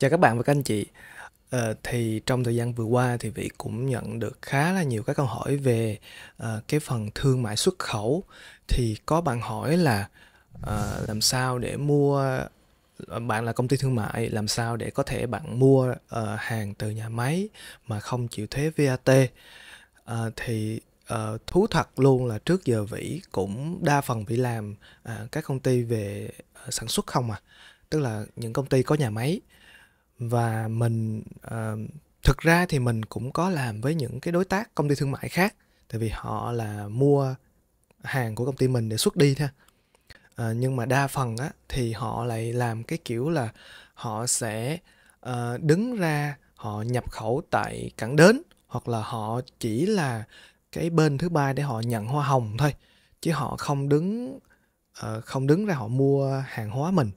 Chào các bạn và các anh chị. Ờ, thì trong thời gian vừa qua thì vị cũng nhận được khá là nhiều các câu hỏi về uh, cái phần thương mại xuất khẩu. Thì có bạn hỏi là uh, làm sao để mua ờ, bạn là công ty thương mại làm sao để có thể bạn mua uh, hàng từ nhà máy mà không chịu thuế VAT? Uh, thì uh, thú thật luôn là trước giờ vĩ cũng đa phần vĩ làm uh, các công ty về uh, sản xuất không à tức là những công ty có nhà máy và mình uh, thực ra thì mình cũng có làm với những cái đối tác công ty thương mại khác tại vì họ là mua hàng của công ty mình để xuất đi thôi uh, nhưng mà đa phần á thì họ lại làm cái kiểu là họ sẽ uh, đứng ra họ nhập khẩu tại cảng đến hoặc là họ chỉ là cái bên thứ ba để họ nhận hoa hồng thôi chứ họ không đứng uh, không đứng ra họ mua hàng hóa mình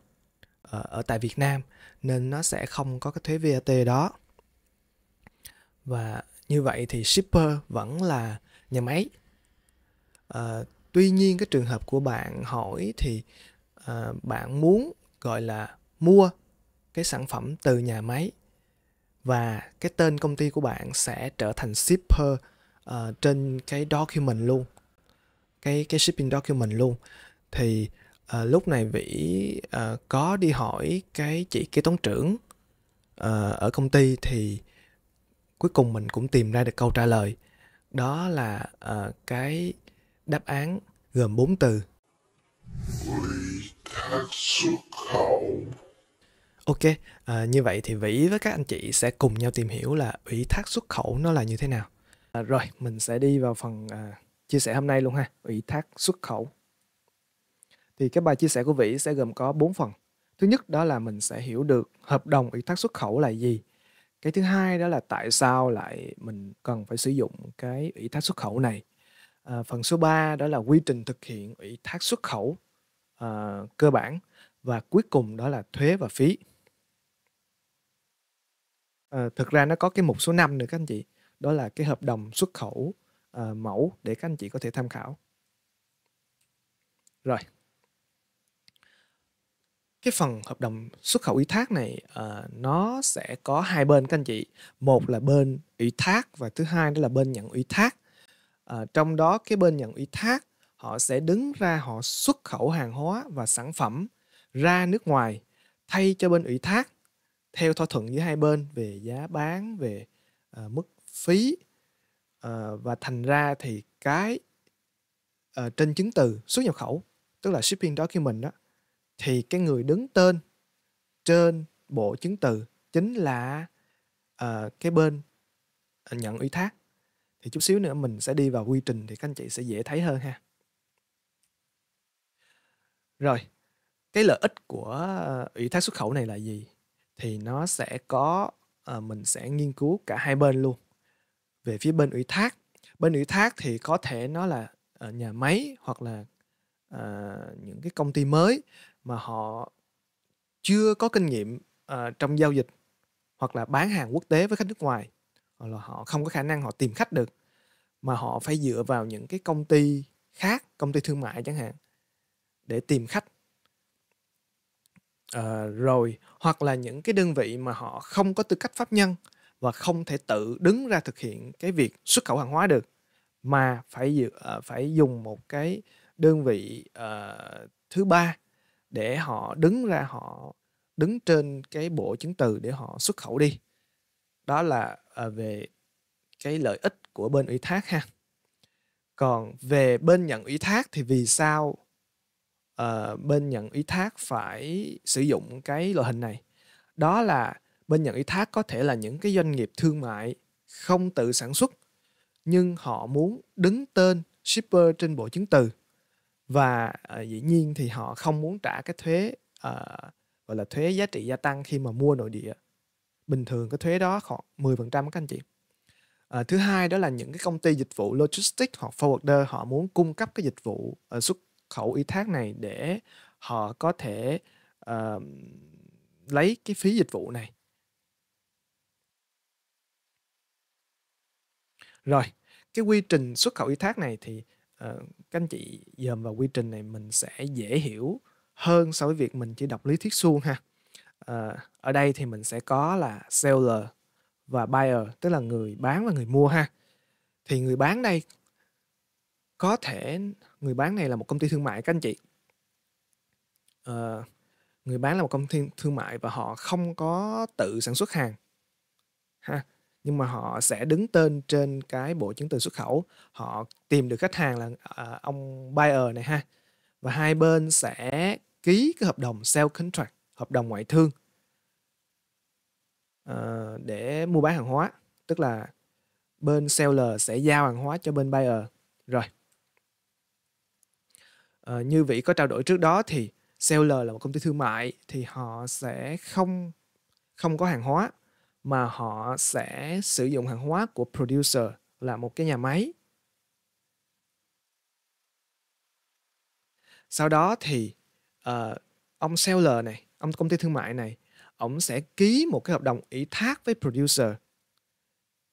uh, ở tại Việt Nam nên nó sẽ không có cái thuế VAT đó. Và như vậy thì shipper vẫn là nhà máy. À, tuy nhiên cái trường hợp của bạn hỏi thì à, bạn muốn gọi là mua cái sản phẩm từ nhà máy và cái tên công ty của bạn sẽ trở thành shipper uh, trên cái document luôn cái cái shipping document luôn thì à, lúc này vĩ à, có đi hỏi cái chị kế toán trưởng à, ở công ty thì cuối cùng mình cũng tìm ra được câu trả lời đó là à, cái đáp án gồm bốn từ ok à, như vậy thì vĩ với các anh chị sẽ cùng nhau tìm hiểu là ủy thác xuất khẩu nó là như thế nào à, rồi mình sẽ đi vào phần à, chia sẻ hôm nay luôn ha ủy thác xuất khẩu thì cái bài chia sẻ của Vĩ sẽ gồm có 4 phần. Thứ nhất đó là mình sẽ hiểu được hợp đồng ủy thác xuất khẩu là gì. Cái thứ hai đó là tại sao lại mình cần phải sử dụng cái ủy thác xuất khẩu này. À, phần số 3 đó là quy trình thực hiện ủy thác xuất khẩu à, cơ bản và cuối cùng đó là thuế và phí. À, thực ra nó có cái mục số 5 nữa các anh chị, đó là cái hợp đồng xuất khẩu à, mẫu để các anh chị có thể tham khảo. Rồi, cái phần hợp đồng xuất khẩu ủy thác này uh, nó sẽ có hai bên các anh chị một là bên ủy thác và thứ hai đó là bên nhận ủy thác uh, trong đó cái bên nhận ủy thác họ sẽ đứng ra họ xuất khẩu hàng hóa và sản phẩm ra nước ngoài thay cho bên ủy thác theo thỏa thuận giữa hai bên về giá bán về uh, mức phí uh, và thành ra thì cái uh, trên chứng từ xuất nhập khẩu tức là shipping document đó thì cái người đứng tên trên bộ chứng từ chính là uh, cái bên nhận ủy thác thì chút xíu nữa mình sẽ đi vào quy trình thì các anh chị sẽ dễ thấy hơn ha rồi cái lợi ích của ờ, ủy thác xuất khẩu này là gì thì nó sẽ có uh, mình sẽ nghiên cứu cả hai bên luôn về phía bên ủy thác bên ủy thác thì có thể nó là nhà máy hoặc là uh, những cái công ty mới mà họ chưa có kinh nghiệm uh, trong giao dịch hoặc là bán hàng quốc tế với khách nước ngoài hoặc là họ không có khả năng họ tìm khách được mà họ phải dựa vào những cái công ty khác công ty thương mại chẳng hạn để tìm khách à, rồi hoặc là những cái đơn vị mà họ không có tư cách pháp nhân và không thể tự đứng ra thực hiện cái việc xuất khẩu hàng hóa được mà phải dựa, ờ, phải dùng một cái đơn vị uh, thứ ba để họ đứng ra họ đứng trên cái bộ chứng từ để họ xuất khẩu đi đó là à, về cái lợi ích của bên ủy thác ha còn về bên nhận ủy thác thì vì sao uh, bên nhận ủy thác phải sử dụng cái loại hình này đó là bên nhận ủy thác có thể là những cái doanh nghiệp thương mại không tự sản xuất nhưng họ muốn đứng tên shipper trên bộ chứng từ và uh, dĩ nhiên thì họ không muốn trả cái thuế uh, gọi là thuế giá trị gia tăng khi mà mua nội địa bình thường cái thuế đó khoảng 10% các anh chị À, thứ hai đó là những cái công ty dịch vụ logistics hoặc forwarder họ muốn cung cấp cái dịch vụ uh, xuất khẩu ủy thác này để họ có thể uh, lấy cái phí dịch vụ này. Rồi, cái quy trình xuất khẩu ủy thác này thì Ờ, các anh chị dòm vào quy trình này mình sẽ dễ hiểu hơn so với việc mình chỉ đọc lý thuyết suông ha uh, ở đây thì mình sẽ có là seller và buyer tức là người bán và người mua ha thì người bán đây có thể người bán này là một công ty thương mại các anh chị uh, người bán là một công ty thương mại và họ không có tự sản xuất hàng ha nhưng mà họ sẽ đứng tên trên cái bộ chứng từ xuất khẩu họ tìm được khách hàng là uh, ông buyer này ha và hai bên sẽ ký cái hợp đồng sale contract hợp đồng ngoại thương uh, để mua bán hàng hóa tức là bên seller sẽ giao hàng hóa cho bên buyer rồi uh, như vị có trao đổi trước đó thì seller là một công ty thương mại thì họ sẽ không không có hàng hóa mà họ sẽ sử dụng hàng hóa của producer là một cái nhà máy. Sau đó thì uh, ông seller này, ông công ty thương mại này, ông sẽ ký một cái hợp đồng ủy thác với producer.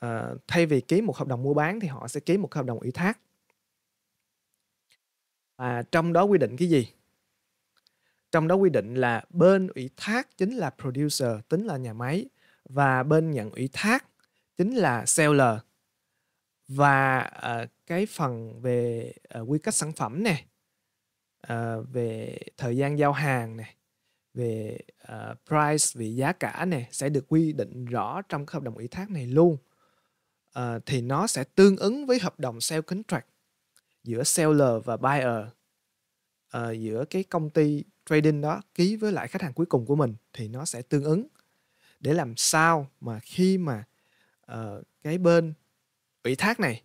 Uh, thay vì ký một hợp đồng mua bán thì họ sẽ ký một hợp đồng ủy thác. Và trong đó quy định cái gì? Trong đó quy định là bên ủy thác chính là producer, tính là nhà máy và bên nhận ủy thác chính là seller và uh, cái phần về uh, quy cách sản phẩm này uh, ờ, về thời gian giao hàng này về uh, price về giá cả này sẽ được quy định rõ trong cái hợp đồng ủy thác này luôn uh, thì nó sẽ tương ứng với hợp đồng sale contract giữa seller và buyer uh, giữa cái công ty trading đó ký với lại khách hàng cuối cùng của mình thì nó sẽ tương ứng để làm sao mà khi mà uh, cái bên ủy thác này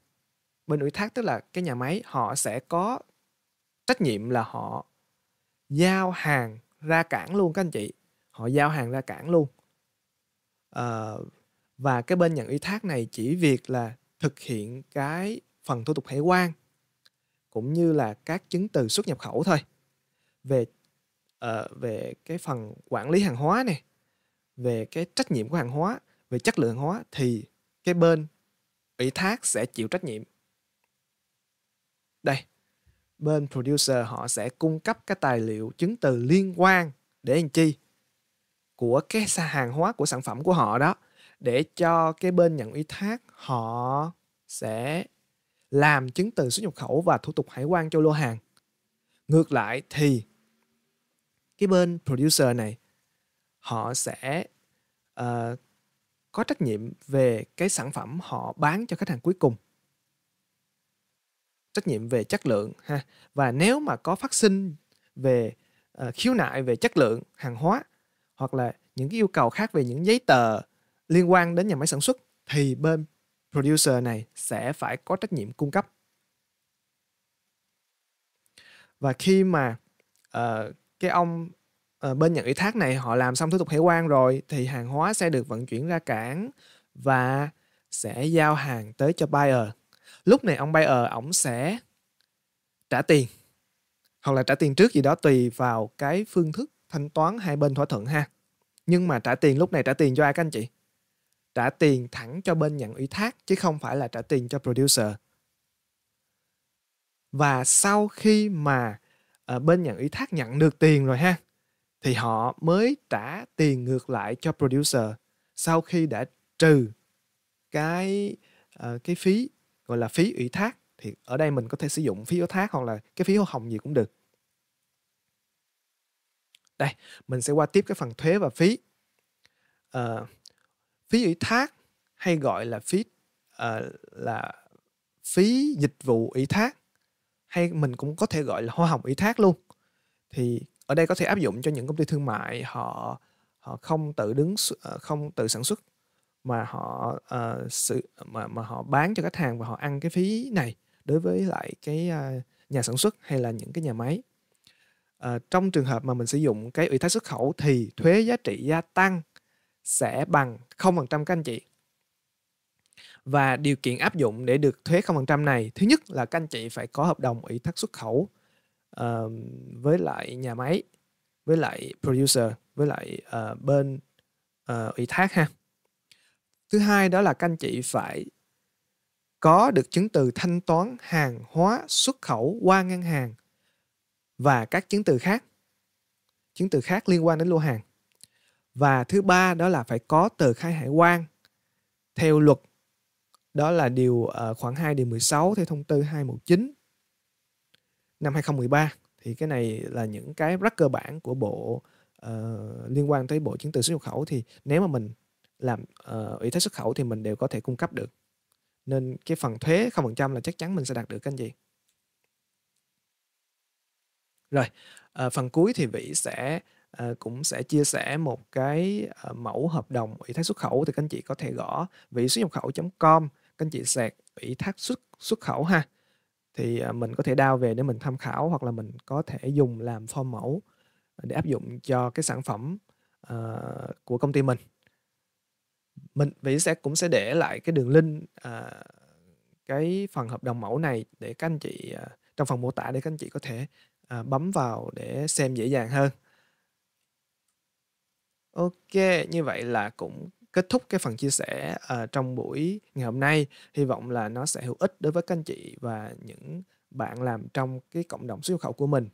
bên ủy thác tức là cái nhà máy họ sẽ có trách nhiệm là họ giao hàng ra cảng luôn các anh chị họ giao hàng ra cảng luôn uh, và cái bên nhận ủy thác này chỉ việc là thực hiện cái phần thủ tục hải quan cũng như là các chứng từ xuất nhập khẩu thôi về uh, về cái phần quản lý hàng hóa này về cái trách nhiệm của hàng hóa về chất lượng hóa thì cái bên ủy thác sẽ chịu trách nhiệm đây bên producer họ sẽ cung cấp cái tài liệu chứng từ liên quan để làm chi của cái hàng hóa của sản phẩm của họ đó để cho cái bên nhận ủy thác họ sẽ làm chứng từ xuất nhập khẩu và thủ tục hải quan cho lô hàng ngược lại thì cái bên producer này họ sẽ uh, có trách nhiệm về cái sản phẩm họ bán cho khách hàng cuối cùng trách nhiệm về chất lượng ha và nếu mà có phát sinh về uh, khiếu nại về chất lượng hàng hóa hoặc là những cái yêu cầu khác về những giấy tờ liên quan đến nhà máy sản xuất thì bên producer này sẽ phải có trách nhiệm cung cấp và khi mà uh, cái ông Ờ, bên nhận ủy thác này họ làm xong thủ tục hải quan rồi thì hàng hóa sẽ được vận chuyển ra cảng và sẽ giao hàng tới cho buyer. Lúc này ông buyer ổng sẽ trả tiền hoặc là trả tiền trước gì đó tùy vào cái phương thức thanh toán hai bên thỏa thuận ha. Nhưng mà trả tiền lúc này trả tiền cho ai các anh chị? Trả tiền thẳng cho bên nhận ủy thác chứ không phải là trả tiền cho producer. Và sau khi mà ờ, bên nhận ủy thác nhận được tiền rồi ha thì họ mới trả tiền ngược lại cho producer sau khi đã trừ cái uh, cái phí gọi là phí ủy thác thì ở đây mình có thể sử dụng phí ủy thác hoặc là cái phí hoa hồng gì cũng được đây mình sẽ qua tiếp cái phần thuế và phí uh, phí ủy thác hay gọi là phí uh, là phí dịch vụ ủy thác hay mình cũng có thể gọi là hoa hồng ủy thác luôn thì ở đây có thể áp dụng cho những công ty thương mại họ họ không tự đứng ờ, không tự sản xuất mà họ uh, sự mà mà họ bán cho khách hàng và họ ăn cái phí này đối với lại cái uh, nhà sản xuất hay là những cái nhà máy uh, trong trường hợp mà mình sử dụng cái ủy thác xuất khẩu thì thuế giá trị gia tăng sẽ bằng 0% các anh chị và điều kiện áp dụng để được thuế 0% này thứ nhất là các anh chị phải có hợp đồng ủy thác xuất khẩu uh, với lại nhà máy với lại producer với lại uh, bên uh, ủy thác ha thứ hai đó là các anh chị phải có được chứng từ thanh toán hàng hóa xuất khẩu qua ngân hàng và các chứng từ khác chứng từ khác liên quan đến lô hàng và thứ ba đó là phải có tờ khai hải quan theo luật đó là điều uh, khoảng 2 điều 16 theo thông tư 219 năm 2013 thì cái này là những cái rất cơ bản của bộ uh, liên quan tới bộ chứng từ xuất nhập khẩu thì nếu mà mình làm uh, ủy thác xuất khẩu thì mình đều có thể cung cấp được nên cái phần thuế 0% là chắc chắn mình sẽ đạt được các anh chị rồi uh, phần cuối thì vị sẽ uh, cũng sẽ chia sẻ một cái uh, mẫu hợp đồng ủy thác xuất khẩu thì các anh chị có thể gõ vị xuất nhập khẩu com các anh chị sạc ủy thác xuất xuất khẩu ha thì à, mình có thể đao về để mình tham khảo hoặc là mình có thể dùng làm form mẫu để áp dụng cho cái sản phẩm uh, của công ty mình mình vĩ sẽ cũng sẽ để lại cái đường link uh, cái phần hợp đồng mẫu này để các anh chị uh, trong phần mô tả để các anh chị có thể uh, bấm vào để xem dễ dàng hơn ok như vậy là cũng kết thúc cái phần chia sẻ uh, trong buổi ngày hôm nay hy vọng là nó sẽ hữu ích đối với các anh chị và những bạn làm trong cái cộng đồng xuất nhập khẩu của mình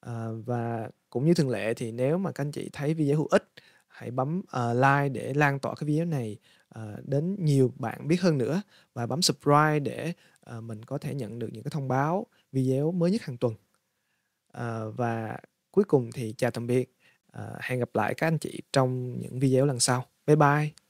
à, và cũng như thường lệ thì nếu mà các anh chị thấy video hữu ích hãy bấm uh, like để lan tỏa cái video này uh, đến nhiều bạn biết hơn nữa và bấm subscribe để uh, mình có thể nhận được những cái thông báo video mới nhất hàng tuần uh, và cuối cùng thì chào tạm biệt uh, hẹn gặp lại các anh chị trong những video lần sau bye bye